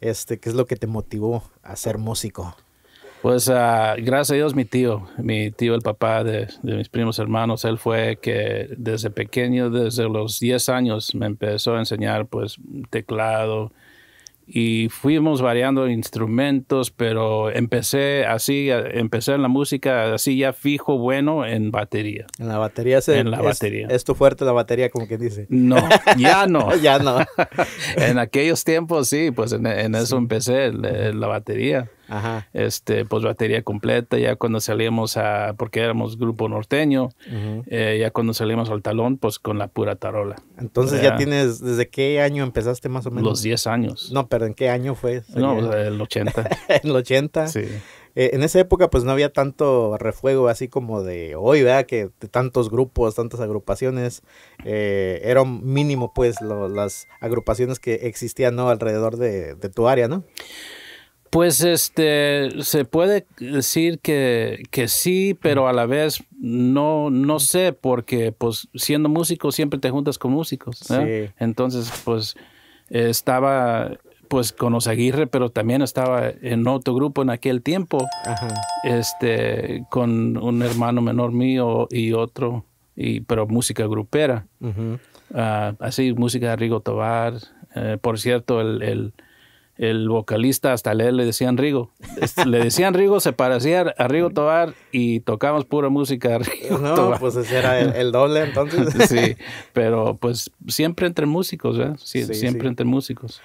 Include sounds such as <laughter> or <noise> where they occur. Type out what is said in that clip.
Este, ¿Qué es lo que te motivó a ser músico? Pues ah, gracias a Dios mi tío, mi tío el papá de, mis primos hermanos, él fue que desde pequeño, desde los 10 años, me empezó a enseñar pues teclado, y fuimos variando instrumentos, pero empecé así, empecé en la música así ya fijo, bueno, en batería. En la batería se... En la batería. Es tu fuerte la batería, como que dice. No, ya no. <laughs> ya no. <laughs> en aquellos tiempos sí, pues en, eso empecé, la batería. Ajá. este, pues batería completa, ya cuando salíamos a, porque éramos grupo norteño, eh, ya cuando salíamos al talón, pues con la pura tarola. Entonces ya, tienes, ¿desde qué año empezaste más o menos? Los 10 años. No, pero ¿en qué año fue? No, el 80. <laughs> en el 80. Sí. Eh, en esa época pues no había tanto refuego así como de hoy, ¿verdad? Que tantos grupos, tantas agrupaciones, eh, era mínimo pues las agrupaciones que existían ¿no? alrededor de, de tu área, ¿no? Pues este se puede decir que, sí, pero a la vez no, no sé, porque pues siendo músico siempre te juntas con músicos. Sí. Entonces, pues estaba pues con Aguirre, pero también estaba en otro grupo en aquel tiempo. Este, con un hermano menor mío y otro, y, pero música grupera. Ah, así, música de Rigo Tobar. Eh, por cierto, el el vocalista hasta le, le decían Rigo. Le decían Rigo, se parecía a Rigo Tobar y tocábamos pura música de Rigo no, pues ese era el, doble entonces. <laughs> Sí, pero pues siempre entre músicos, ¿verdad? sí, siempre entre músicos.